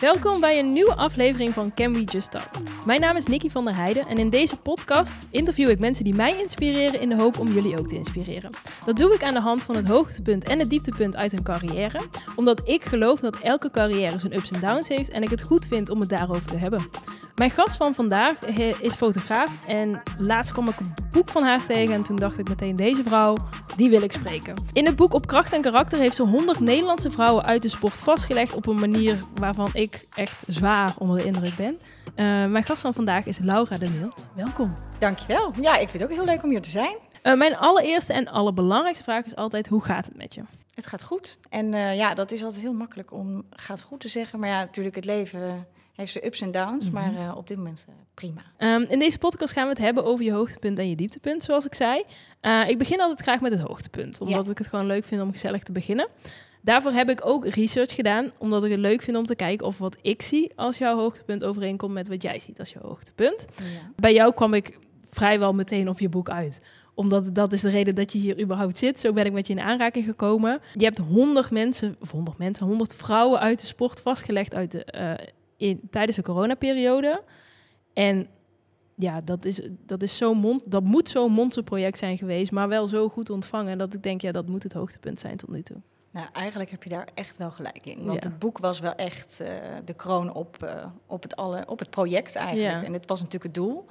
Welkom bij een nieuwe aflevering van Can We Just Talk. Mijn naam is Nikki van der Heijden en in deze podcast interview ik mensen die mij inspireren in de hoop om jullie ook te inspireren. Dat doe ik aan de hand van het hoogtepunt en het dieptepunt uit hun carrière, omdat ik geloof dat elke carrière zijn ups en downs heeft en ik het goed vind om het daarover te hebben. Mijn gast van vandaag eh, is fotograaf en laatst kwam ik een boek van haar tegen en toen dacht ik meteen deze vrouw, die wil ik spreken. In het boek Op kracht en karakter heeft ze 100 Nederlandse vrouwen uit de sport vastgelegd op een manier waarvan ik echt zwaar onder de indruk ben. Eh, mijn gast van vandaag is Laura de Mild. Welkom. Dankjewel. Ja, ik vind het ook heel leuk om hier te zijn. Eh, mijn allereerste en allerbelangrijkste vraag is altijd: hoe gaat het met je? Het gaat goed. En eh, ja, dat is altijd heel makkelijk om gaat goed te zeggen. Maar ja, natuurlijk, het leven heeft zijn ups en downs. Mhm. Maar op dit moment prima. Ehm, in deze podcast gaan we het hebben over je hoogtepunt en je dieptepunt, zoals ik zei. ik begin altijd graag met het hoogtepunt, omdat ik het gewoon leuk vind om gezellig te beginnen. Daarvoor heb ik ook research gedaan, omdat ik het leuk vind om te kijken of wat ik zie als jouw hoogtepunt overeenkomt met wat jij ziet als jouw hoogtepunt. Bij jou kwam ik vrijwel meteen op je boek uit omdat dat is de reden dat je hier überhaupt zit. Zo ben ik met je in aanraking gekomen. Je hebt honderd mensen, of 100 mensen, honderd vrouwen uit de sport vastgelegd uit de, eh, in, tijdens de coronaperiode. En ja, dat is, dat is zo mond, dat moet zo'n monsterproject zijn geweest, maar wel zo goed ontvangen dat ik denk, ja, dat moet het hoogtepunt zijn tot nu toe. Nou, eigenlijk heb je daar echt wel gelijk in. Want het boek was wel echt eh, de kroon op, eh, op, het alle, op het project eigenlijk. En het was natuurlijk het doel.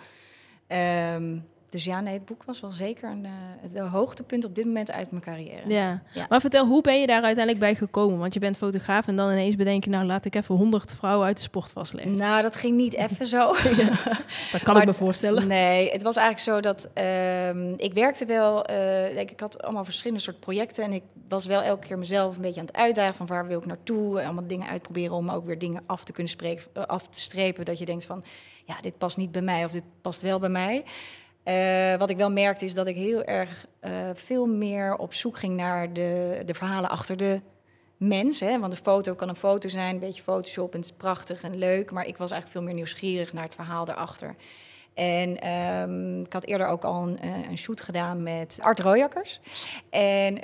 Ehm, dus ja, nee, het boek was wel zeker een, eh, de hoogtepunt op dit moment uit mijn carrière. Ja. maar vertel, hoe ben je daar uiteindelijk bij gekomen? Want je bent fotograaf en dan ineens bedenken, nou laat ik even honderd vrouwen uit de sport vastleggen. Nou, dat ging niet even zo. ja, dat kan ik me voorstellen. Nee, het was eigenlijk zo dat ehm, ik werkte wel, eh, ik had allemaal verschillende soort projecten en ik was wel elke keer mezelf een beetje aan het uitdagen van waar wil ik naartoe, allemaal dingen uitproberen om ook weer dingen af te kunnen spreken, eh, af te strepen, dat je denkt van, ja, dit past niet bij mij of dit past wel bij mij. Eh, wat ik wel merkte is dat ik heel erg eh, veel meer op zoek ging naar de, de verhalen achter de mens. Hè? Want een foto kan een foto zijn, een beetje Photoshop en het is prachtig en leuk. Maar ik was eigenlijk veel meer nieuwsgierig naar het verhaal daarachter. En ehm, ik had eerder ook al een, eh, een shoot gedaan met Art Royakkers. En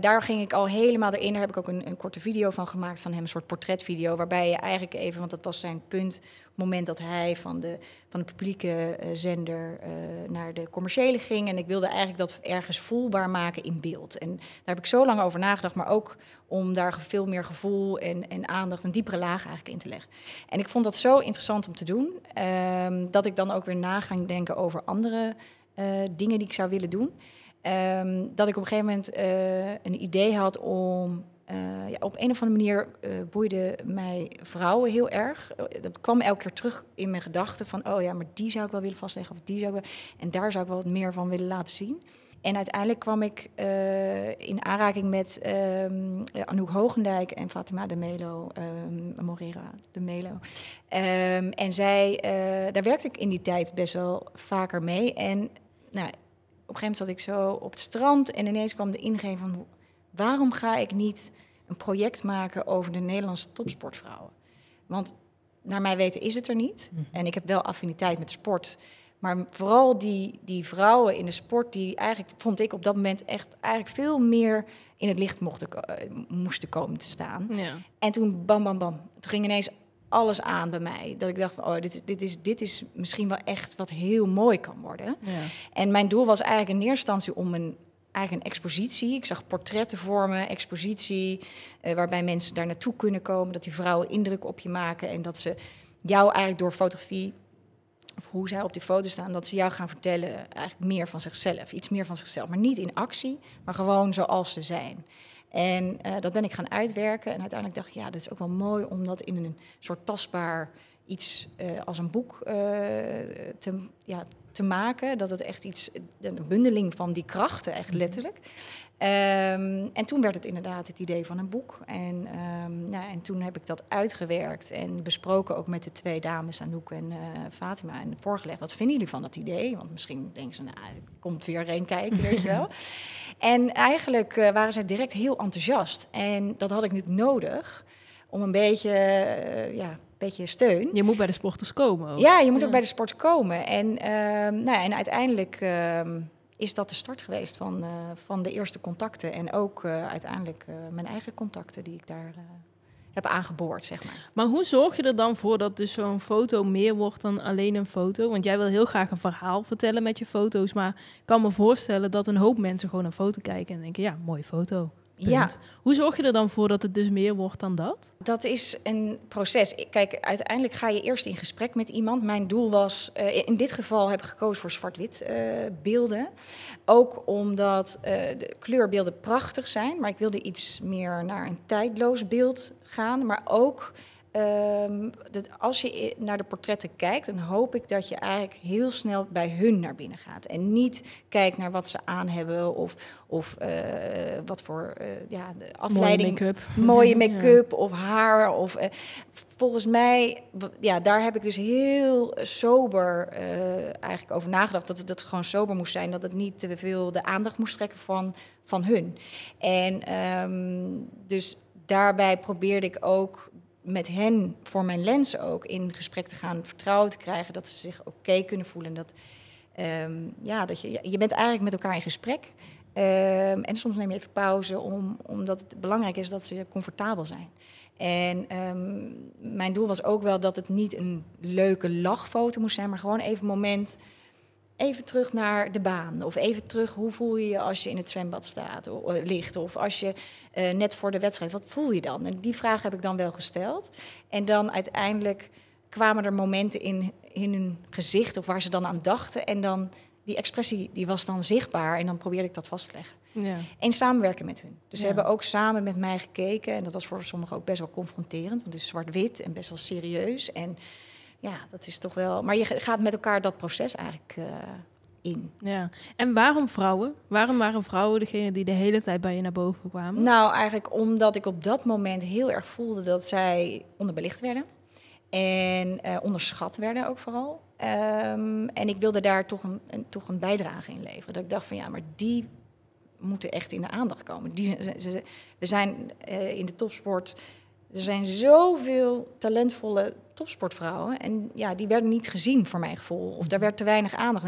daar ging ik al helemaal erin. Daar heb ik ook een, een korte video van gemaakt van hem, een soort portretvideo. Waarbij je eigenlijk even, want dat was zijn punt, moment dat hij van de, van de publieke eh, zender eh, naar de commerciële ging. En ik wilde eigenlijk dat ergens voelbaar maken in beeld. En daar heb ik zo lang over nagedacht, maar ook om daar veel meer gevoel en, en aandacht, een diepere laag eigenlijk in te leggen. En ik vond dat zo interessant om te doen, ehm, dat ik dan ook weer na ging denken over andere eh, dingen die ik zou willen doen. Ehm, dat ik op een gegeven moment een idee had om eh, ja, op een of andere manier eh, boeide mij vrouwen heel erg. Eh, dat kwam elke keer terug in mijn gedachten van, oh ja, maar die zou ik wel willen vastleggen of die zou ik wel, En daar zou ik wel wat meer van willen laten zien. En uiteindelijk kwam ik in aanraking met um, Anouk Hogendijk en Fatima de Melo, um, Morera de Melo. Ehm, en zij, daar werkte ik in die tijd best wel vaker mee. En nou, op een gegeven moment zat ik zo op het strand en ineens kwam de ingeving van Waarom ga ik niet een project maken over de Nederlandse topsportvrouwen? Want naar mijn weten is het er niet. Mhm. En ik heb wel affiniteit met sport. Maar vooral die, die vrouwen in de sport, die eigenlijk, vond ik op dat moment echt eigenlijk veel meer in het licht mochten, eh, moesten komen te staan. Ja. En toen bam, bam, bam. Toen ging ineens alles aan bij mij. Dat ik dacht, van, oh, dit, dit, is, dit is misschien wel echt wat heel mooi kan worden. Ja. En mijn doel was eigenlijk een eerste om een, eigenlijk een expositie. Ik zag portretten vormen, expositie, eh, waarbij mensen daar naartoe kunnen komen, dat die vrouwen indruk op je maken en dat ze jou eigenlijk door fotografie, of hoe zij op die foto staan, dat ze jou gaan vertellen eigenlijk meer van zichzelf, iets meer van zichzelf, maar niet in actie, maar gewoon zoals ze zijn. En eh, dat ben ik gaan uitwerken en uiteindelijk dacht ik, ja, dat is ook wel mooi om dat in een soort tastbaar iets eh, als een boek te, ja, te maken. Dat het echt iets, een bundeling van die krachten, echt mhm. letterlijk. Ehm, en toen werd het inderdaad het idee van een boek. En, um, en toen heb ik dat uitgewerkt en besproken ook met de twee dames, Anouk en eh, Fatima, en voorgelegd. Wat vinden jullie van dat idee? Want misschien denken ze, nou, er komt weer een kijken, weet je wel. En eigenlijk eh, waren zij direct heel enthousiast. En dat had ik niet nodig om een beetje eh, ja, beetje steun. Je moet bij de sporters komen. Ook. Ja, je moet ook bij de sport komen. En, ehm, nou ja, en uiteindelijk ehm, is dat de start geweest van, eh, van de eerste contacten. En ook eh, uiteindelijk eh, mijn eigen contacten die ik daar heb aangeboord, zeg maar. Maar hoe zorg je er dan voor dat dus zo'n foto meer wordt dan alleen een foto? Want jij wil heel graag een verhaal vertellen met je foto's. Maar ik kan me voorstellen dat een hoop mensen gewoon een foto kijken en denken... ja, mooie foto. Ja. Hoe zorg je er dan voor dat het dus meer wordt dan dat? Dat is een proces. Kijk, uiteindelijk ga je eerst in gesprek met iemand. Mijn doel was, eh, in dit geval heb ik gekozen voor zwart-wit eh, beelden. Ook omdat eh, de kleurbeelden prachtig zijn, maar ik wilde iets meer naar een tijdloos beeld gaan. Maar ook Ehm, als je naar de portretten kijkt, dan hoop ik dat je eigenlijk heel snel bij hun naar binnen gaat. En niet kijkt naar wat ze aan hebben of, of eh, wat voor eh, ja, de afleiding. Mooie make-up. Mooie make-up of haar. Of, eh, volgens mij, ja, daar heb ik dus heel sober eigenlijk over nagedacht. Dat het, dat gewoon sober moest zijn. Dat het niet te veel de aandacht moest trekken van, van hun. En ehm, dus daarbij probeerde ik ook met hen voor mijn lens ook in gesprek te gaan, vertrouwen te krijgen, dat ze zich oké kunnen voelen. dat, ehm, ja, dat je, je bent eigenlijk met elkaar in gesprek. Ehm, en soms neem je even pauze, om, omdat het belangrijk is dat ze comfortabel zijn. En ehm, mijn doel was ook wel dat het niet een leuke lachfoto moest zijn, maar gewoon even een moment Even terug naar de baan. Of even terug, hoe voel je je als je in het zwembad staat, of, eh, ligt? Of als je eh, net voor de wedstrijd, wat voel je dan? En die vraag heb ik dan wel gesteld. En dan uiteindelijk kwamen er momenten in, in hun gezicht of waar ze dan aan dachten. En dan die expressie die was dan zichtbaar en dan probeerde ik dat vast te leggen. Ja. En samenwerken met hun. Dus ze hebben ook samen met mij gekeken. En dat was voor sommigen ook best wel confronterend. Want het is zwart-wit en best wel serieus. En ja, dat is toch wel. Maar je gaat met elkaar dat proces eigenlijk eh, in. Ja. En waarom vrouwen? Waarom waren vrouwen degene die de hele tijd bij je naar boven kwamen? Nou, eigenlijk omdat ik op dat moment heel erg voelde dat zij onderbelicht werden. En eh, onderschat werden ook vooral. Ehm, en ik wilde daar toch een, toch een bijdrage in leveren. Dat ik dacht van ja, maar die moeten echt in de aandacht komen. Die, ze, we zijn eh, in de topsport er zijn zoveel talentvolle topsportvrouwen. En ja, die werden niet gezien voor mijn gevoel. Of daar werd te weinig aandacht.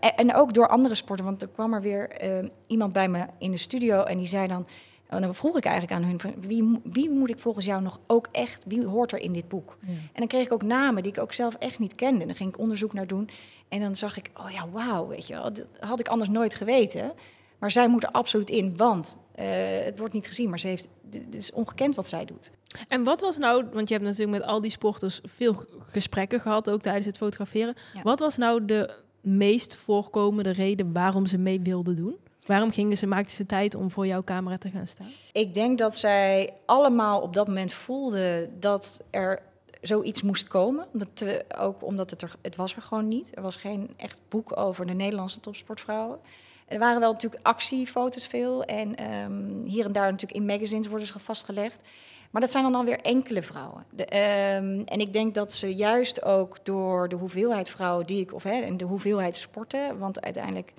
E-, en ook door andere sporten. Want er kwam er weer eh, iemand bij me in de studio en die zei dan. En dan vroeg ik eigenlijk aan hun, wie, wie moet ik volgens jou nog ook echt, wie hoort er in dit boek? En dan kreeg ik ook namen die ik ook zelf echt niet kende. En dan ging ik onderzoek naar doen en dan zag ik, oh ja, wauw, weet je dat had ik anders nooit geweten. Maar zij moet er absoluut in, want eh, het wordt niet gezien. Maar ze heeft, dit is ongekend wat zij doet. En wat was nou, want je hebt natuurlijk met al die sporters veel gesprekken gehad, ook tijdens het fotograferen. Wat was nou de meest voorkomende reden waarom ze mee wilden doen? Waarom gingen ze, maakten ze tijd om voor jouw camera te gaan staan? Ik denk dat zij allemaal op dat moment voelden dat er zoiets moest komen. Omdat we, ook omdat het er, het was er gewoon niet. Er was geen echt boek over de Nederlandse topsportvrouwen. Er waren wel natuurlijk actiefoto's veel. En ehm, hier en daar natuurlijk in magazines worden ze vastgelegd. Maar dat zijn dan alweer enkele vrouwen. De, ehm, en ik denk dat ze juist ook door de hoeveelheid vrouwen die ik... Of, hè, en de hoeveelheid sporten, want uiteindelijk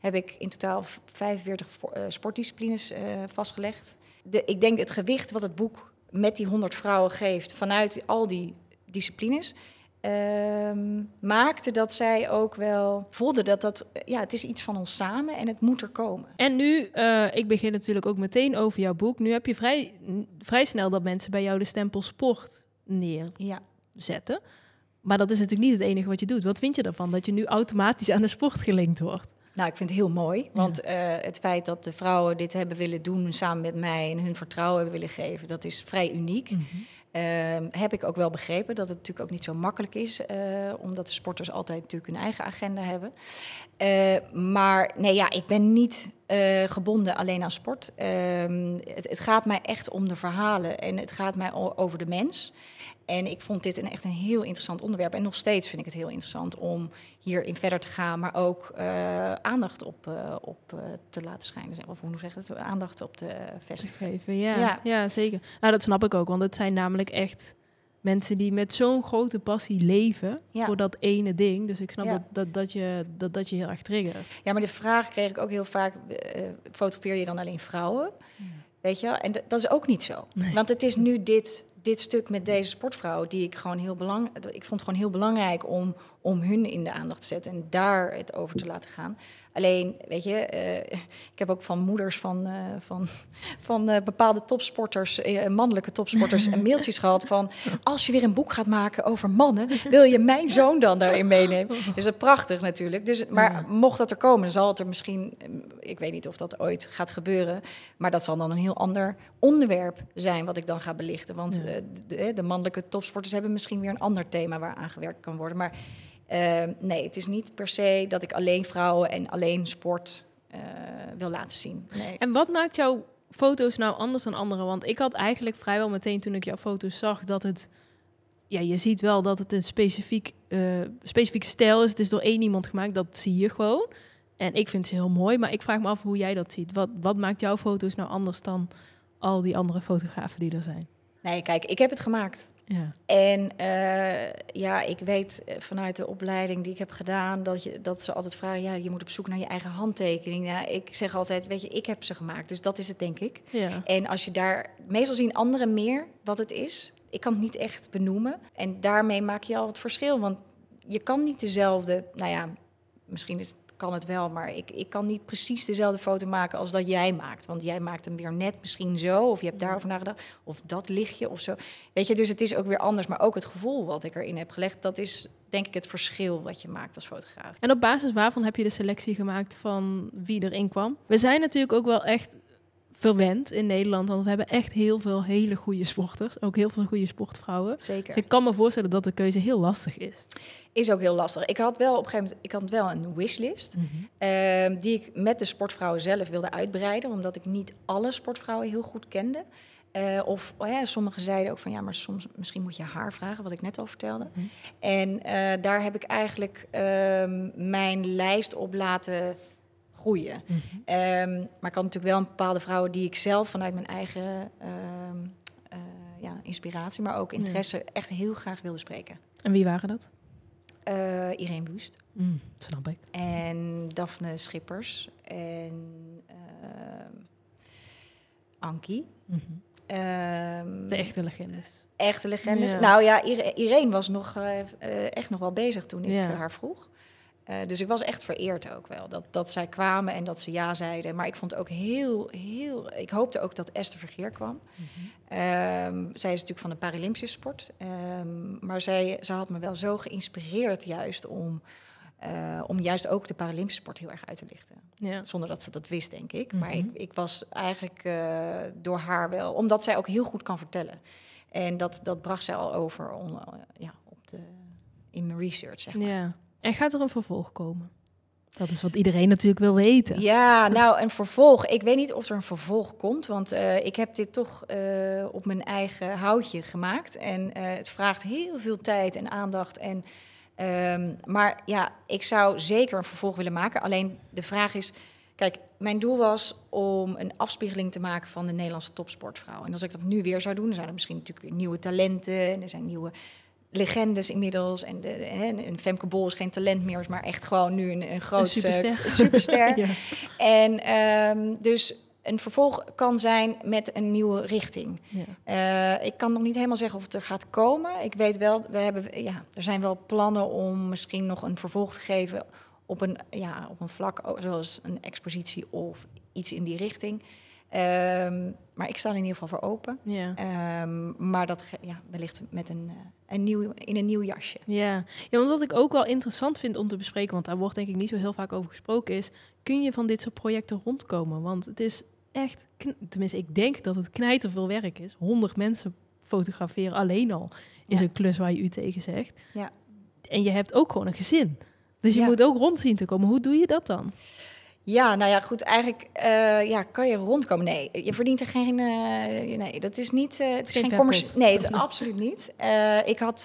heb ik in totaal 45 eh, sportdisciplines eh, vastgelegd. De, ik denk het gewicht wat het boek met die 100 vrouwen geeft vanuit al die disciplines. Ehm, maakte dat zij ook wel voelden dat dat, ja, het is iets van ons samen en het moet er komen. En nu, eh, ik begin natuurlijk ook meteen over jouw boek. Nu heb je vrij, vrij snel dat mensen bij jou de stempel sport neerzetten. Ja. Maar dat is natuurlijk niet het enige wat je doet. Wat vind je ervan dat je nu automatisch aan de sport gelinkt wordt? Nou, ik vind het heel mooi. Want eh, het feit dat de vrouwen dit hebben willen doen samen met mij en hun vertrouwen hebben willen geven, dat is vrij uniek. Mhm. Ehm, heb ik ook wel begrepen dat het natuurlijk ook niet zo makkelijk is, eh, omdat de sporters altijd natuurlijk hun eigen agenda hebben. Eh, maar nee, ja, ik ben niet eh, gebonden alleen aan sport. Ehm, het, het, gaat mij echt om de verhalen en het gaat mij over de mens. En ik vond dit een, echt een heel interessant onderwerp. En nog steeds vind ik het heel interessant om hierin verder te gaan, maar ook eh, aandacht op, op te laten schijnen. Of hoe zeg je het? Aandacht op te vestigen. Geven, ja. ja. Ja. zeker. Nou, dat snap ik ook, want het zijn namelijk echt mensen die met zo'n grote passie leven voor dat ene ding. Dus ik snap dat, dat, dat, je, dat, dat je heel erg triggert. Ja, maar de vraag kreeg ik ook heel vaak: eh, eh, fotografeer je dan alleen vrouwen? Weet je, en dat is ook niet zo. Want het is nu dit, dit stuk met deze sportvrouw die ik gewoon heel belangrijk. Ik vond het gewoon heel belangrijk om, om hun in de aandacht te zetten en daar het over te laten gaan. Alleen, weet je, eh, ik heb ook van moeders van, eh, van, van eh, bepaalde topsporters, mannelijke topsporters, mailtjes gehad van... als je weer een boek gaat maken over mannen, wil je mijn zoon dan daarin meenemen? Is dus dat is prachtig natuurlijk. Dus, maar mocht dat er komen, zal het er misschien... Ik weet niet of dat ooit gaat gebeuren, maar dat zal dan een heel ander onderwerp zijn wat ik dan ga belichten. Want de, de mannelijke topsporters hebben misschien weer een ander thema waar aan gewerkt kan worden. Maar Ehm, nee, het is niet per se dat ik alleen vrouwen en alleen sport eh, wil laten zien. Nee. En wat maakt jouw foto's nou anders dan anderen? Want ik had eigenlijk vrijwel meteen toen ik jouw foto's zag dat het. Ja, je ziet wel dat het een specifiek, uh, specifieke stijl is. Het is door één iemand gemaakt, dat zie je gewoon. En ik vind ze heel mooi, maar ik vraag me af hoe jij dat ziet. Wat, wat maakt jouw foto's nou anders dan al die andere fotografen die er zijn? Nee, kijk, ik heb het gemaakt. Ja. En eh, ja, ik weet eh, vanuit de opleiding die ik heb gedaan dat, je, dat ze altijd vragen: ja, je moet op zoek naar je eigen handtekening. Ja, ik zeg altijd: weet je, ik heb ze gemaakt, dus dat is het denk ik. Ja. En als je daar, meestal zien anderen meer wat het is. Ik kan het niet echt benoemen. En daarmee maak je al het verschil, want je kan niet dezelfde, nou ja, misschien is het kan het wel, maar ik, ik kan niet precies dezelfde foto maken als dat jij maakt. Want jij maakt hem weer net misschien zo, of je hebt daarover nagedacht, of dat lichtje of zo. Weet je, dus het is ook weer anders. Maar ook het gevoel wat ik erin heb gelegd, dat is denk ik het verschil wat je maakt als fotograaf. En op basis waarvan heb je de selectie gemaakt van wie erin kwam? We zijn natuurlijk ook wel echt verwend in Nederland. Want we hebben echt heel veel hele goede sporters. Ook heel veel goede sportvrouwen. Zeker. Dus ik kan me voorstellen dat de keuze heel lastig is. Is ook heel lastig. Ik had wel op een gegeven moment ik had wel een wishlist. Mhm. Ehm, die ik met de sportvrouwen zelf wilde uitbreiden. Omdat ik niet alle sportvrouwen heel goed kende. Eh, of oh ja, sommigen zeiden ook van ja, maar soms misschien moet je haar vragen, wat ik net al vertelde. Mhm. En eh, daar heb ik eigenlijk ehm, mijn lijst op laten groeien. Mhm. Ehm, maar ik had natuurlijk wel een bepaalde vrouwen die ik zelf vanuit mijn eigen ehm, eh, ja, inspiratie, maar ook interesse, echt heel graag wilde spreken. En wie waren dat? Uh, Irene Buist. Mm, snap ik. En Daphne Schippers. En uh, Ankie. Mhm. de echte legendes. Echte legendes. Nou ja, Irene was nog, eh, echt nog wel bezig toen ik haar vroeg. Eh, dus ik was echt vereerd ook wel dat, dat zij kwamen en dat ze ja zeiden. Maar ik vond ook heel, heel. Ik hoopte ook dat Esther Vergeer kwam. Mhm. Ehm, zij is natuurlijk van de Paralympische sport. Ehm, maar zij, zij had me wel zo geïnspireerd, juist om, eh, om juist ook de Paralympische sport heel erg uit te lichten. Zonder dat ze dat wist, denk ik. Mhm. Maar ik, ik, was eigenlijk eh, door haar wel, omdat zij ook heel goed kan vertellen. En dat, dat bracht zij al over ja, op de, in mijn research, zeg maar. Ja. En gaat er een vervolg komen? Dat is wat iedereen natuurlijk wil weten. Ja, nou, een vervolg. Ik weet niet of er een vervolg komt, want eh, ik heb dit toch eh, op mijn eigen houtje gemaakt. En eh, het vraagt heel veel tijd en aandacht. En, ehm, maar ja, ik zou zeker een vervolg willen maken. Alleen de vraag is, kijk, mijn doel was om een afspiegeling te maken van de Nederlandse topsportvrouw. En als ik dat nu weer zou doen, dan zijn er misschien natuurlijk weer nieuwe talenten en er zijn nieuwe legendes inmiddels. En, de, hè, een Femke Bol is geen talent meer, maar echt gewoon nu een, een groot superster. Eh, superster. ja. En ehm, dus een vervolg kan zijn met een nieuwe richting. Ja. Eh, ik kan nog niet helemaal zeggen of het er gaat komen. Ik weet wel, we hebben, ja, er zijn wel plannen om misschien nog een vervolg te geven op een, ja, op een vlak, zoals een expositie of iets in die richting. Ehm, maar ik sta er in ieder geval voor open. Ehm, maar dat ja, wellicht met een, eh, een nieuw, in een nieuw jasje. Ja. ja, want wat ik ook wel interessant vind om te bespreken, want daar wordt denk ik niet zo heel vaak over gesproken, is: kun je van dit soort projecten rondkomen? Want het is echt, tenminste, ik denk dat het knijterveel veel werk is. 100 mensen fotograferen alleen al is een klus waar je u tegen zegt. Ja. En je hebt ook gewoon een gezin. Dus je moet ook rond zien te komen. Hoe doe je dat dan? Ja, nou ja, goed. Eigenlijk eh, ja, kan je rondkomen. Nee, je verdient er geen. Eh, nee, dat is niet. Eh, het is geen, geen Nee, het, absoluut niet. ik had.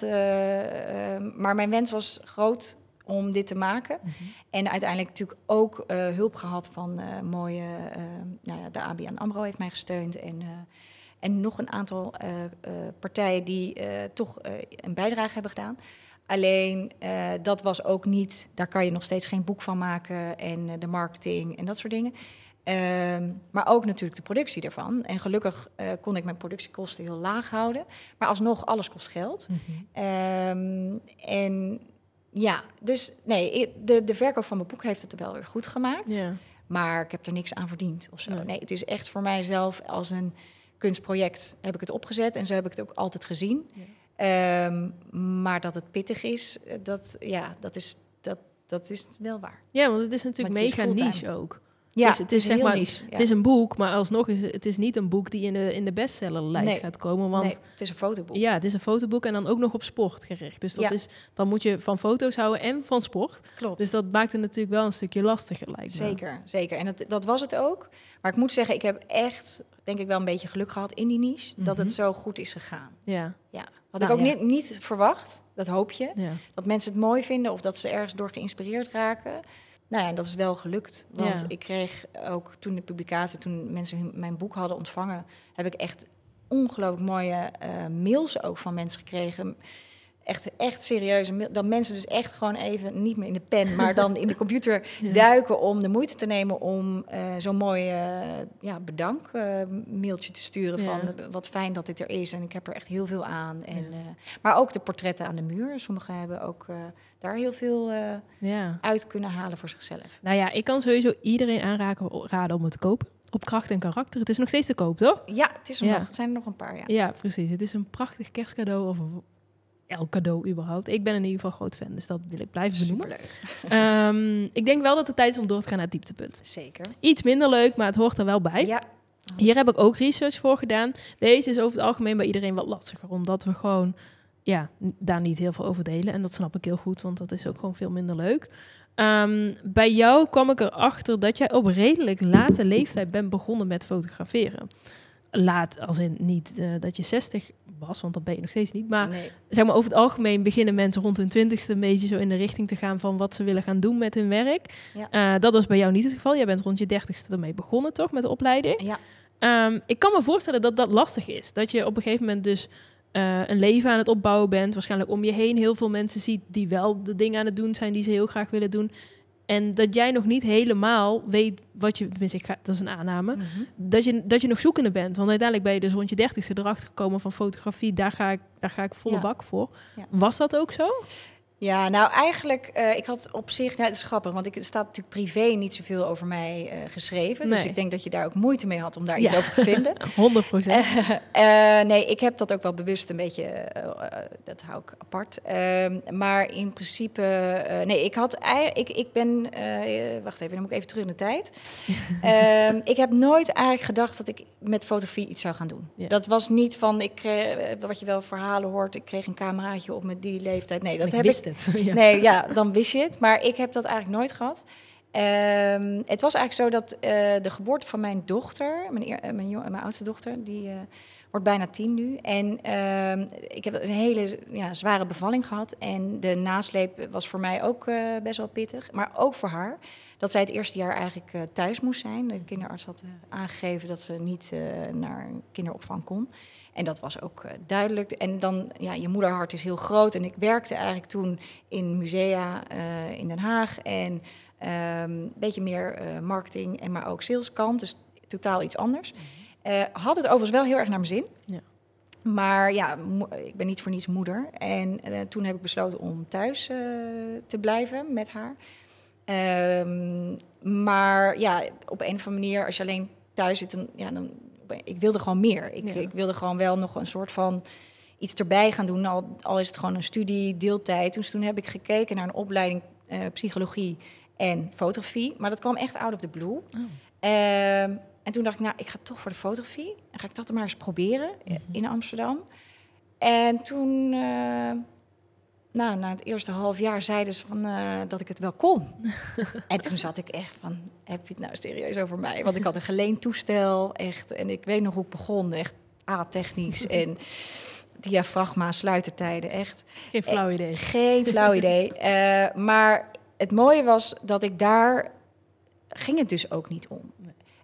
maar mijn wens was groot om dit te maken. Mhm. En uiteindelijk natuurlijk ook hulp gehad van mooie. nou ja, de ABN Amro heeft mij gesteund. En, en nog een aantal partijen die toch een bijdrage hebben gedaan. Alleen eh, dat was ook niet, daar kan je nog steeds geen boek van maken en eh, de marketing en dat soort dingen. Ehm, maar ook natuurlijk de productie daarvan. En gelukkig eh, kon ik mijn productiekosten heel laag houden. Maar alsnog, alles kost geld. Mhm. Ehm, en ja, dus nee, de, de verkoop van mijn boek heeft het wel weer goed gemaakt. Maar ik heb er niks aan verdiend of zo. Nee. het is echt voor mijzelf als een kunstproject heb ik het opgezet. En zo heb ik het ook altijd gezien. Yeah. Ehm, maar dat het pittig is, eh, dat, ja, dat, is, dat, dat is wel waar. Ja, want het is natuurlijk mega niche ook. Ja, dus het is, zeg maar, niche, het is een boek, maar alsnog is het is niet een boek die in de, in de bestsellerlijst nee. gaat komen. Want nee, het is een fotoboek. Ja, het is een fotoboek en dan ook nog op sport gericht. Dus dat is, dan moet je van foto's houden en van sport. Klopt. Dus dat maakt het natuurlijk wel een stukje lastiger, lijkt me. Zeker, zeker. En dat, dat was het ook. Maar ik moet zeggen, ik heb echt, denk ik wel een beetje geluk gehad in die niche. Mhm. Dat het zo goed is gegaan. Ja. ja. Had ik nou, ook niet, niet verwacht, dat hoop je. Dat mensen het mooi vinden of dat ze ergens door geïnspireerd raken. Nou ja, en dat is wel gelukt. Want ik kreeg ook toen de publicatie, toen mensen mijn boek hadden ontvangen, heb ik echt ongelooflijk mooie eh, mails ook van mensen gekregen echt, echt serieus. Dat mensen dus echt gewoon even, niet meer in de pen, maar dan in de computer duiken om de moeite te nemen om eh, zo'n mooi uh, ja, bedank eh, mailtje te sturen van wat fijn dat dit er is en ik heb er echt heel veel aan. En, maar ook de portretten aan de muur. Sommigen hebben ook daar heel veel uit kunnen halen voor zichzelf. Nou ja, ik kan sowieso iedereen aanraden om het te kopen op kracht en karakter. Het is nog steeds te koop, toch? Ja, het, is ja. Nog, het zijn er nog een paar. Ja. ja, precies. Het is een prachtig kerstcadeau of elk cadeau überhaupt. Ik ben in ieder geval groot fan, dus dat wil ik blijven benoemen. Ehm, ik denk wel dat het tijd is om door te gaan naar het dieptepunt. Zeker. Iets minder leuk, maar het hoort er wel bij. Ja. Hier heb ik ook research voor gedaan. Deze is over het algemeen bij iedereen wat lastiger, omdat we gewoon ja, daar niet heel veel over delen. En dat snap ik heel goed, want dat is ook gewoon veel minder leuk. Ehm, bij jou kwam ik erachter dat jij op redelijk late leeftijd bent begonnen met fotograferen laat, als in niet eh, dat je 60 was, want dat ben je nog steeds niet. Maar zeg maar, over het algemeen beginnen mensen rond hun twintigste een beetje zo in de richting te gaan van wat ze willen gaan doen met hun werk. Eh, dat was bij jou niet het geval. Jij bent rond je dertigste ermee begonnen, toch, met de opleiding? Ja. Ehm, ik kan me voorstellen dat dat lastig is. Dat je op een gegeven moment dus eh, een leven aan het opbouwen bent, waarschijnlijk om je heen heel veel mensen ziet die wel de dingen aan het doen zijn die ze heel graag willen doen. En dat jij nog niet helemaal weet wat je, tenminste, ik ga, dat is een aanname, mhm. dat, je, dat je nog zoekende bent. Want uiteindelijk ben je dus rond je dertigste erachter gekomen van fotografie, daar ga ik, daar ga ik volle bak voor. Was dat ook zo? Ja, nou eigenlijk, eh, ik had op zich, nou het is grappig, want ik, staat natuurlijk privé niet zoveel over mij eh, geschreven. Dus ik denk dat je daar ook moeite mee had om daar iets over te vinden. 100 procent. Eh, nee, ik heb dat ook wel bewust een beetje, dat hou ik apart. Ehm, maar in principe, nee, ik had, ik, ik ben, wacht even, dan moet ik even terug in de tijd. Ehm, ik heb nooit eigenlijk gedacht dat ik met fotografie iets zou gaan doen. Dat was niet van, ik kreeg, wat je wel verhalen hoort, ik kreeg een cameraatje op met die leeftijd. Nee, dat heb ik Nee, ja, dan wist je het. Maar ik heb dat eigenlijk nooit gehad. Ehm, het was eigenlijk zo dat eh, de geboorte van mijn dochter, mijn, eer, eh, mijn, mijn oudste dochter, die uh, wordt bijna tien nu. En ehm, ik heb een hele ja, zware bevalling gehad. En de nasleep was voor mij ook best wel pittig. Maar ook voor haar. Dat zij het eerste jaar eigenlijk thuis moest zijn. De kinderarts had aangegeven dat ze niet naar kinderopvang kon. En dat was ook eh, duidelijk. En dan, ja, je moederhart is heel groot. En ik werkte eigenlijk toen in musea eh, in Den Haag. En ehm, een beetje meer eh, marketing, en maar ook saleskant. Dus totaal iets anders. Mhm. had het overigens wel heel erg naar mijn zin. Ja. Maar ja, ik ben niet voor niets moeder. En toen heb ik besloten om thuis te blijven met haar. Ehm, maar ja, op een of andere manier, als je alleen thuis zit, dan, ja, dan ik wilde gewoon meer. Ik, ik wilde gewoon wel nog een soort van iets erbij gaan doen. Al, al is het gewoon een studie, deeltijd. Dus toen heb ik gekeken naar een opleiding eh, psychologie en fotografie. Maar dat kwam echt out of the blue. Oh. Ehm, en toen dacht ik, nou, ik ga toch voor de fotografie. En ga ik dat maar eens proberen eh, mhm. in Amsterdam. En toen eh, nou, na het eerste half jaar zeiden ze van, eh, dat ik het wel kon. en toen zat ik echt van, heb je het nou serieus over mij? Want ik had een geleend toestel, echt. En ik weet nog hoe ik begon, echt a-technisch. en diafragma, sluitertijden, echt. Geen flauw eh, idee. Geen flauw idee. Eh, maar het mooie was dat ik daar ging het dus ook niet om.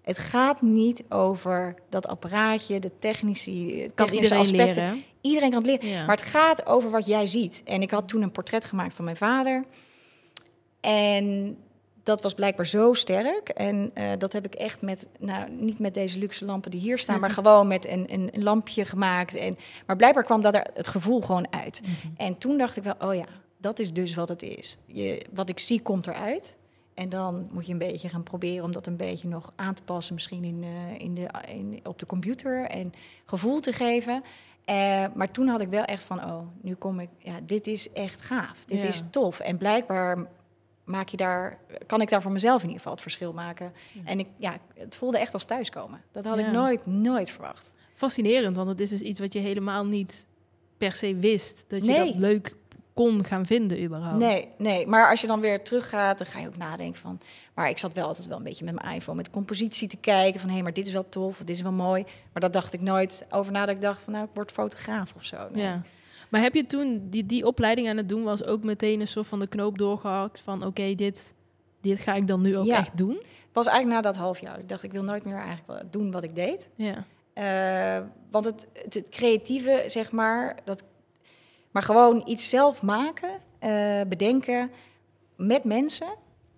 Het gaat niet over dat apparaatje, de technici, kan iedereen aspecten. Leren. Iedereen kan het leren. Maar het gaat over wat jij ziet. En ik had toen een portret gemaakt van mijn vader. En dat was blijkbaar zo sterk. En eh, dat heb ik echt met, nou, niet met deze luxe lampen die hier staan, maar mhm. gewoon met een, een, lampje gemaakt. En, maar blijkbaar kwam dat er het gevoel gewoon uit. Mhm. En toen dacht ik wel, oh ja, dat is dus wat het is. Je, wat ik zie komt eruit. En dan moet je een beetje gaan proberen om dat een beetje nog aan te passen, misschien in, eh, in de, in, op de computer en gevoel te geven. Eh, maar toen had ik wel echt van, oh, nu kom ik, ja, dit is echt gaaf, dit is tof. En blijkbaar maak je daar, kan ik daar voor mezelf in ieder geval het verschil maken. En ik, ja, het voelde echt als thuiskomen. Dat had ik nooit, nooit verwacht. Fascinerend, want het is dus iets wat je helemaal niet per se wist dat je dat leuk kon gaan vinden überhaupt. Nee, nee, maar als je dan weer teruggaat, dan ga je ook nadenken van... Maar ik zat wel altijd wel een beetje met mijn iPhone met compositie te kijken. Van, hé, hey, maar dit is wel tof, dit is wel mooi. Maar dat dacht ik nooit over nadat ik dacht van, nou, ik word fotograaf of zo. Ja. Maar heb je toen, die, die opleiding aan het doen was, ook meteen een soort van de knoop doorgehakt van... Oké, dit, dit ga ik dan nu ook echt doen? Het was eigenlijk na dat half jaar. Ik dacht, ik wil nooit meer eigenlijk doen wat ik deed. Ja. Eh, want het, het, het, creatieve, zeg maar, dat maar gewoon iets zelf maken, eh, bedenken met mensen.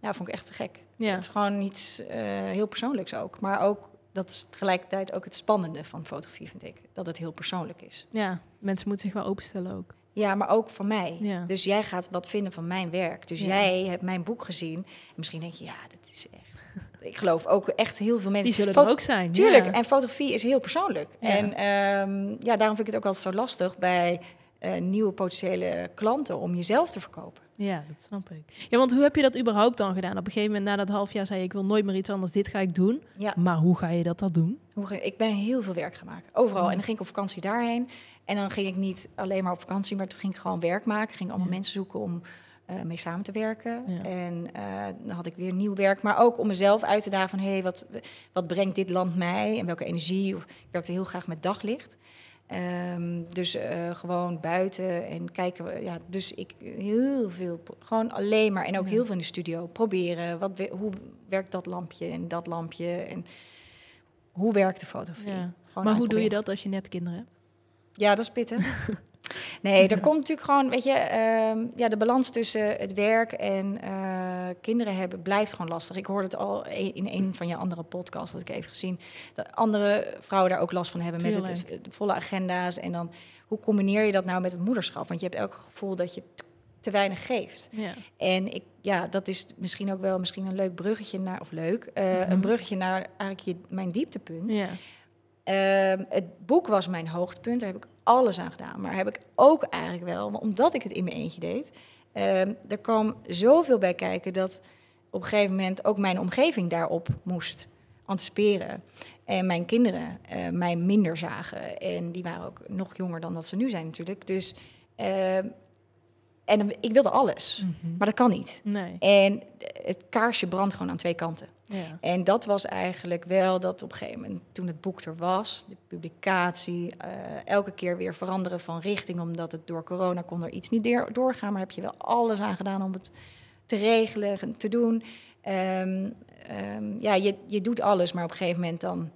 Nou, vond ik echt te gek. Ja. Het is gewoon iets eh, heel persoonlijks ook. Maar ook, dat is tegelijkertijd ook het spannende van fotografie, vind ik. Dat het heel persoonlijk is. Ja, mensen moeten zich wel openstellen ook. Ja, maar ook van mij. Ja. Dus jij gaat wat vinden van mijn werk. Dus jij hebt mijn boek gezien. En misschien denk je, ja, dat is echt... ik geloof ook echt heel veel mensen... Die zullen er ook zijn. Tuurlijk. En fotografie is heel persoonlijk. En ehm, ja, daarom vind ik het ook altijd zo lastig bij eh, nieuwe potentiële klanten om jezelf te verkopen. Ja, dat snap ik. Ja, want hoe heb je dat überhaupt dan gedaan? Op een gegeven moment na dat half jaar zei je, ik wil nooit meer iets anders, dit ga ik doen. Ja. Maar hoe ga je dat dan doen? ik ben heel veel werk gemaakt overal. En dan ging ik op vakantie daarheen. En dan ging ik niet alleen maar op vakantie, maar toen ging ik gewoon werk maken. Ging allemaal mensen zoeken om eh, mee samen te werken. En eh, dan had ik weer nieuw werk, maar ook om mezelf uit te dagen van... hé, hey, wat, wat brengt dit land mij en welke energie? Of, ik werkte heel graag met daglicht. Ehm, dus eh, gewoon buiten en kijken. Ja, dus ik heel veel, gewoon alleen maar en ook heel veel in de studio proberen. Wat, hoe werkt dat lampje en dat lampje en hoe werkt de fotografie? Maar hoe doe je dat als je net kinderen hebt? Ja, dat is pittig. Nee, er komt natuurlijk gewoon, weet je, ehm, ja, de balans tussen het werk en eh, kinderen hebben blijft gewoon lastig. Ik hoorde het al e-, in een van je andere podcasts, dat ik even gezien, dat andere vrouwen daar ook last van hebben met het, eh, volle agenda's. En dan, hoe combineer je dat nou met het moederschap? Want je hebt elk gevoel dat je te weinig geeft. Ja. En ik, ja, dat is misschien ook wel misschien een leuk bruggetje naar, of leuk, eh, mhm. een bruggetje naar eigenlijk je, mijn dieptepunt. Ja. Ehm, het boek was mijn hoogtepunt. Daar heb ik alles aan gedaan. Maar heb ik ook eigenlijk wel, omdat ik het in mijn eentje deed, uh, er kwam zoveel bij kijken dat op een gegeven moment ook mijn omgeving daarop moest anticiperen. En mijn kinderen eh, mij minder zagen. En die waren ook nog jonger dan dat ze nu zijn natuurlijk. Dus, ehm, en ik wilde alles, mhm. maar dat kan niet. Nee. En het kaarsje brandt gewoon aan twee kanten. En dat was eigenlijk wel dat op een gegeven moment, toen het boek er was, de publicatie, eh, elke keer weer veranderen van richting, omdat het door corona kon er iets niet doorgaan. Maar heb je wel alles aan gedaan om het te regelen en te doen. Ehm, ehm, ja, je, je doet alles, maar op een gegeven moment dan,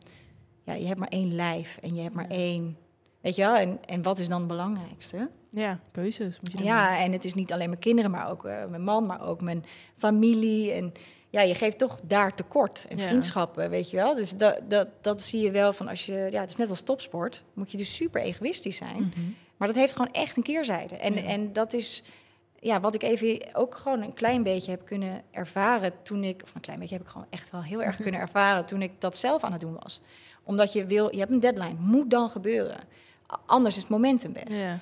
ja, je hebt maar één lijf en je hebt maar één. Weet je wel, en, en wat is dan het belangrijkste? Ja, keuzes moet je Ja, en het is niet alleen mijn kinderen, maar ook eh, mijn man, maar ook mijn familie. En ja, je geeft toch daar tekort. En vriendschappen, weet je wel. Dus dat, dat, dat zie je wel van als je... Ja, het is net als topsport. Moet je dus super egoïstisch zijn. Mhm. Maar dat heeft gewoon echt een keerzijde. En, en dat is ja, wat ik even ook gewoon een klein beetje heb kunnen ervaren toen ik, of een klein beetje heb ik gewoon echt wel heel erg mhm. kunnen ervaren toen ik dat zelf aan het doen was. Omdat je wil, je hebt een deadline, moet dan gebeuren. Anders is het momentum weg. Ja.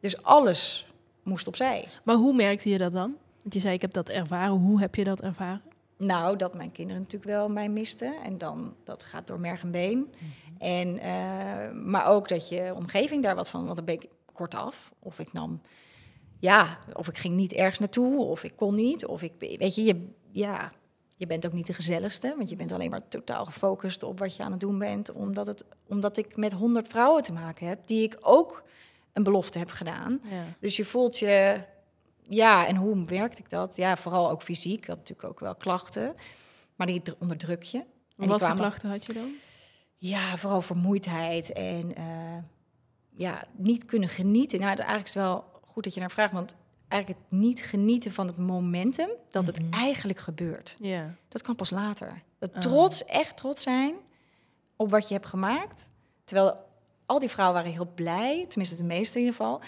Dus alles moest opzij. Maar hoe merkte je dat dan? Want je zei, ik heb dat ervaren. Hoe heb je dat ervaren? Nou, dat mijn kinderen natuurlijk wel mij misten. En dan, dat gaat door merg en been. Mhm. en, eh, maar ook dat je omgeving daar wat van... Want dan ben ik af, Of ik nam... Ja, of ik ging niet ergens naartoe. Of ik kon niet. Of ik... Weet je, je ja, je bent ook niet de gezelligste. Want je bent alleen maar totaal gefocust op wat je aan het doen bent. Omdat, het, omdat ik met honderd vrouwen te maken heb... die ik ook een belofte heb gedaan. Dus je voelt je ja, en hoe werkte ik dat? Ja, vooral ook fysiek. Ik had natuurlijk ook wel klachten, maar die onderdruk je. En, wat voor klachten had je dan? Ja, vooral vermoeidheid en eh, ja, niet kunnen genieten. Nou, eigenlijk is wel goed dat je naar vraagt, want eigenlijk het niet genieten van het momentum dat het mhm. eigenlijk gebeurt. Ja. Dat kan pas later. Dat oh. trots, echt trots zijn op wat je hebt gemaakt. Terwijl al die vrouwen waren heel blij, tenminste de meeste in ieder geval.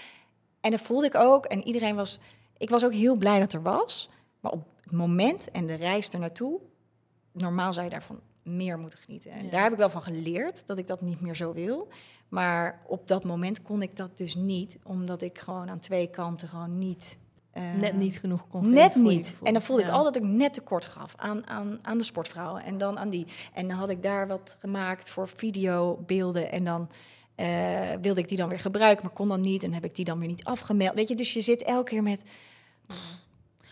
En dat voelde ik ook. En iedereen was ik was ook heel blij dat er was. Maar op het moment en de reis ernaartoe, normaal zou je daarvan meer moeten genieten. En daar heb ik wel van geleerd dat ik dat niet meer zo wil. Maar op dat moment kon ik dat dus niet, omdat ik gewoon aan twee kanten gewoon niet. Eh, net niet genoeg kon. Net niet. en dan voelde ik altijd dat ik net tekort gaf aan, aan, aan de sportvrouwen en dan aan die. En dan had ik daar wat gemaakt voor videobeelden en dan eh, wilde ik die dan weer gebruiken, maar kon dan niet. En heb ik die dan weer niet afgemeld. Weet je, dus je zit elke keer met.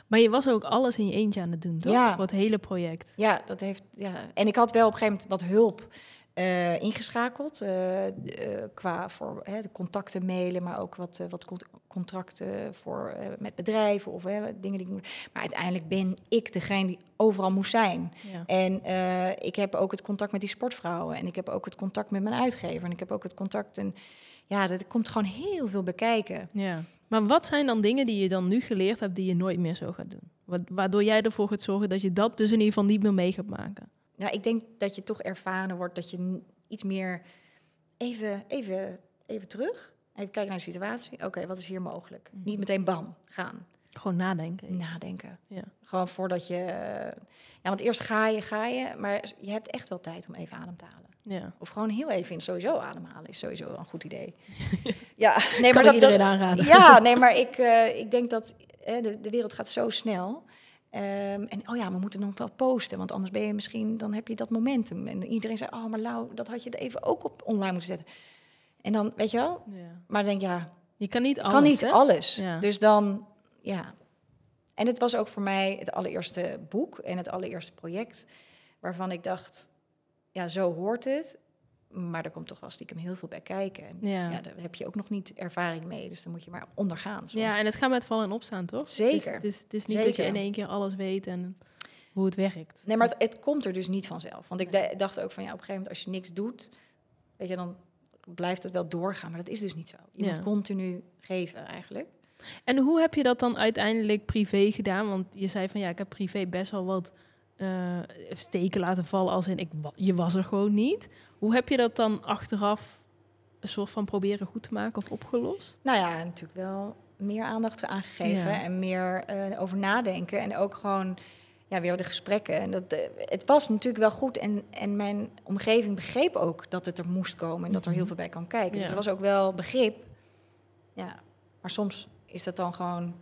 Maar je was ook alles in je eentje aan het doen, toch? Ja. Voor het hele project. Ja, dat heeft. Ja. En ik had wel op een gegeven moment wat hulp. Eh, ingeschakeld. Eh, eh, qua voor contacten mailen, maar ook wat, wat contracten voor, met bedrijven of dingen die ik moet. Maar uiteindelijk ben ik degene die overal moest zijn. En ik heb ook het contact met die sportvrouwen. En ik heb ook het contact met mijn uitgever. En ik heb ook het contact. En ja, dat komt gewoon heel veel bekijken. Ja. Maar wat zijn dan dingen die je dan nu geleerd hebt die je nooit meer zo gaat doen? Waardoor jij ervoor gaat zorgen dat je dat dus in ieder geval niet meer mee gaat maken? nou, ik denk dat je toch ervaren wordt dat je iets meer even, even, even terug. Even kijken naar de situatie. Oké, wat is hier mogelijk? Mhm. Niet meteen bam, gaan. Gewoon nadenken. Nadenken. Ja. Gewoon voordat je. Eh, ja, want eerst ga je, ga je. Maar je hebt echt wel tijd om even adem te halen. Ja. Of gewoon heel even in sowieso ademhalen is sowieso een goed idee. ja, nee, maar dat, iedereen dat, aanraden. Ja, nee, maar ik, eh, ik denk dat eh, de, de wereld gaat zo snel. Ehm, en oh ja, we moeten nog wel posten, want anders ben je misschien, dan heb je dat momentum. En iedereen zei, oh maar Lau, dat had je er even ook op online moeten zetten. En dan, weet je wel, ja. maar denk ja, je kan niet alles. Kan niet alles. Dus dan, ja. En het was ook voor mij het allereerste boek en het allereerste project waarvan ik dacht, ja, zo hoort het. Maar er komt toch wel stiekem heel veel bij kijken. En ja. daar heb je ook nog niet ervaring mee. Dus dan moet je maar ondergaan. Ja, en het gaat met vallen en opstaan, toch? Zeker. Het is, het is, niet dat je in één keer alles weet en hoe het werkt. Nee, maar het, komt er dus niet vanzelf. Want ik dacht ook van ja, op een gegeven moment als je niks doet, weet je, dan blijft het wel doorgaan. Maar dat is dus niet zo. Je moet continu geven eigenlijk. En hoe heb je dat dan uiteindelijk privé gedaan? Want je zei van ja, ik heb privé best wel wat eh, steken laten vallen als in ik, je was er gewoon niet. Hoe heb je dat dan achteraf een soort van proberen goed te maken of opgelost? Nou ja, natuurlijk wel meer aandacht eraan gegeven en meer eh, over nadenken. En ook gewoon ja, weer de gesprekken. En dat, eh, het was natuurlijk wel goed. En, en mijn omgeving begreep ook dat het er moest komen en dat er heel mhm. veel bij kan kijken. Dus er was ook wel begrip. Ja, maar soms is dat dan gewoon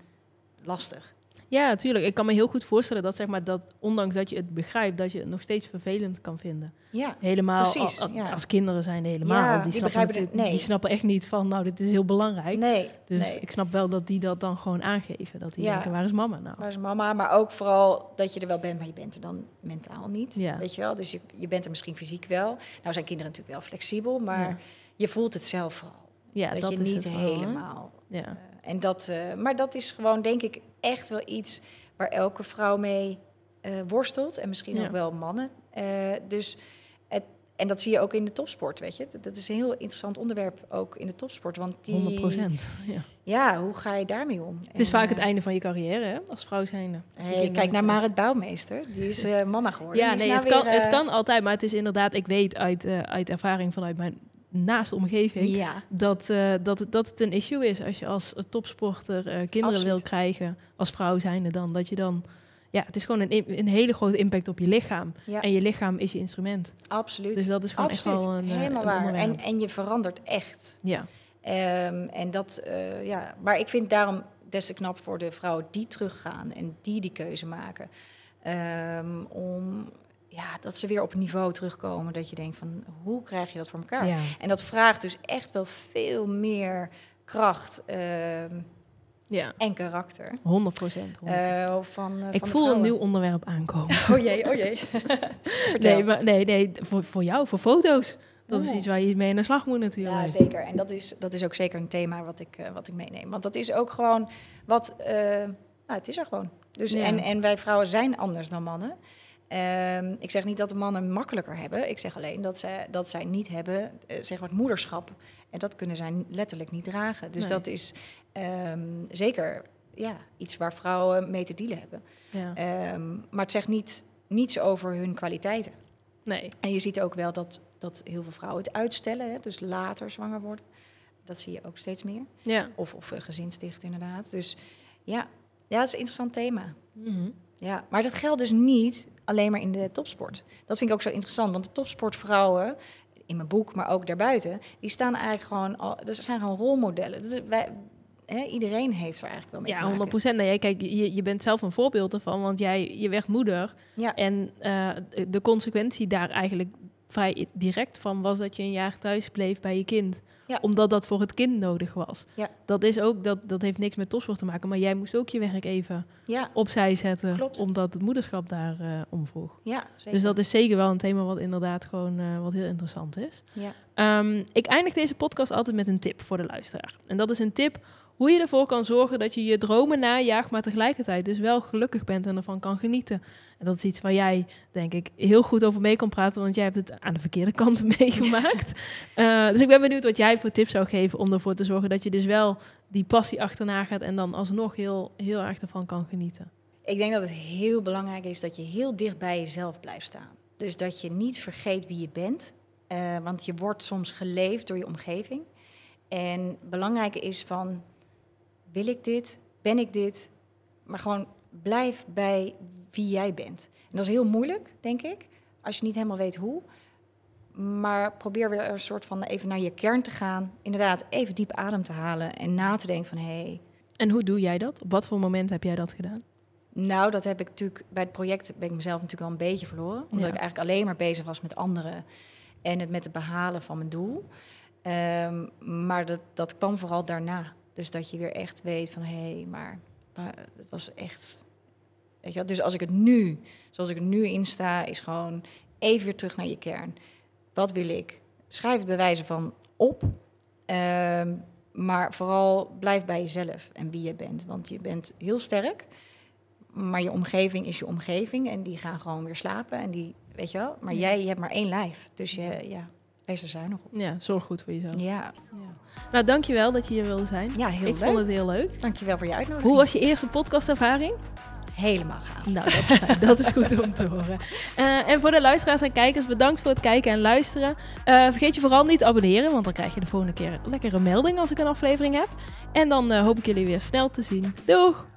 lastig. Ja, natuurlijk. Ik kan me heel goed voorstellen dat, zeg maar, dat ondanks dat je het begrijpt, dat je het nog steeds vervelend kan vinden. Ja, helemaal precies, als kinderen zijn helemaal. Ja, die, snappen snappen echt niet van, nou, dit is heel belangrijk. Nee, dus ik snap wel dat die dat dan gewoon aangeven. Dat die ja. denken, waar is mama nou? Waar is mama? Maar ook vooral dat je er wel bent, maar je bent er dan mentaal niet. Ja. Weet je wel? Dus je, je bent er misschien fysiek wel. Nou zijn kinderen natuurlijk wel flexibel, maar je voelt het zelf al. Ja, dat, dat je is niet helemaal... Ja. Eh, en dat, eh, maar dat is gewoon, denk ik, echt wel iets waar elke vrouw mee eh, worstelt. En misschien ook wel mannen. Eh, dus het, en dat zie je ook in de topsport, weet je. Dat, is een heel interessant onderwerp ook in de topsport. Want die, 100%. Ja. ja, hoe ga je daarmee om? Het is vaak het einde van je carrière, hè? als vrouw zijnde. kijk naar Marit Bouwmeester, die is mama geworden. Ja, nee, nou het, kan, het kan altijd, maar het is inderdaad, ik weet uit, uit ervaring vanuit mijn naast de omgeving, dat, eh, dat, dat het een issue is als je als eh, topsporter eh, kinderen wil krijgen, als vrouw zijnde dan, dat je dan... Ja, het is gewoon een, een hele grote impact op je lichaam. Ja. En je lichaam is je instrument. Absoluut. Dus dat is gewoon echt wel een, Helemaal waar. En, en je verandert echt. Ja. Ehm, en dat, ja. Maar ik vind daarom des te knap voor de vrouwen die teruggaan en die die keuze maken. Ehm, om ja, dat ze weer op niveau terugkomen. Dat je denkt van hoe krijg je dat voor elkaar? En dat vraagt dus echt wel veel meer kracht. Ehm, ja. En karakter. 100%. 100%. Eh, van, eh, ik voel een nieuw onderwerp aankomen. Oh jee, oh jee. nee, maar, nee, nee voor, voor jou, voor foto's. Dat is oh. iets waar je mee aan de slag moet natuurlijk. Ja, zeker. En dat is, dat is ook zeker een thema wat ik, eh, wat ik meeneem. Want dat is ook gewoon wat... nou, het is er gewoon. Dus, en, en wij vrouwen zijn anders dan mannen. Ehm, ik zeg niet dat de mannen makkelijker hebben. Ik zeg alleen dat, zij, dat zij niet hebben eh, zeg maar het moederschap. En dat kunnen zij letterlijk niet dragen. Dus dat is ehm, zeker ja, iets waar vrouwen mee te dealen hebben. Ja. Ehm, maar het zegt niet, niets over hun kwaliteiten. Nee. En je ziet ook wel dat, dat heel veel vrouwen het uitstellen, hè, dus later zwanger worden. Dat zie je ook steeds meer. Ja. Of, of eh, inderdaad. Dus ja, ja, het is een interessant thema. Mm ja, maar dat geldt dus niet alleen maar in de topsport. Dat vind ik ook zo interessant, want de topsportvrouwen in mijn boek, maar ook daarbuiten, die staan eigenlijk gewoon, dat zijn gewoon rolmodellen. Dus wij, iedereen heeft er eigenlijk wel mee ja, 100%. Nee, nou kijk, je, bent zelf een voorbeeld ervan, want jij je werd moeder. En eh, de consequentie daar eigenlijk vrij direct van was dat je een jaar thuis bleef bij je kind. Omdat dat voor het kind nodig was. Dat, is ook, dat, dat heeft niks met topsport te maken, maar jij moest ook je werk even opzij zetten. Omdat het moederschap daar uh, eh, om vroeg. Ja, Dus dat is zeker wel een thema wat inderdaad gewoon eh, wat heel interessant is. Ja. Ehm, ik eindig deze podcast altijd met een tip voor de luisteraar. En dat is een tip hoe je ervoor kan zorgen dat je je dromen najaagt, maar tegelijkertijd dus wel gelukkig bent en ervan kan genieten. En dat is iets waar jij, denk ik, heel goed over mee kan praten, want jij hebt het aan de verkeerde kant meegemaakt. Eh, dus ik ben benieuwd wat jij voor tips zou geven om ervoor te zorgen dat je dus wel die passie achterna gaat en dan alsnog heel, heel erg ervan kan genieten. Ik denk dat het heel belangrijk is dat je heel dicht bij jezelf blijft staan. Dus dat je niet vergeet wie je bent, eh, want je wordt soms geleefd door je omgeving. En belangrijk is van wil ik dit? Ben ik dit? Maar gewoon blijf bij wie jij bent. En dat is heel moeilijk, denk ik, als je niet helemaal weet hoe. Maar probeer weer een soort van even naar je kern te gaan. Inderdaad, even diep adem te halen en na te denken van hé. Hey. En hoe doe jij dat? Op wat voor moment heb jij dat gedaan? Nou, dat heb ik natuurlijk bij het project ben ik mezelf natuurlijk al een beetje verloren. Omdat ik eigenlijk alleen maar bezig was met anderen en het met het behalen van mijn doel. Ehm, maar dat, dat kwam vooral daarna. Dus dat je weer echt weet van hé, hey, maar, maar het was echt. Weet je wel? Dus als ik het nu, zoals ik er nu in sta, is gewoon even weer terug naar je kern. Wat wil ik? Schrijf het bewijzen van op. Ehm, maar vooral blijf bij jezelf en wie je bent. Want je bent heel sterk. Maar je omgeving is je omgeving. En die gaan gewoon weer slapen. En die, weet je wel. Maar jij hebt maar één lijf. Dus je, ja. Wees er nog. op. Ja, zorg goed voor jezelf. Ja. ja. Nou, dankjewel dat je hier wilde zijn. Ja, heel Ik vond het heel leuk. Dankjewel voor je uitnodiging. Hoe was je eerste podcastervaring? helemaal gaaf. Nou, dat is, dat is goed om te horen. Eh, en voor de luisteraars en kijkers, bedankt voor het kijken en luisteren. Eh, vergeet je vooral niet te abonneren, want dan krijg je de volgende keer een lekkere melding als ik een aflevering heb. En dan eh, hoop ik jullie weer snel te zien. Doeg!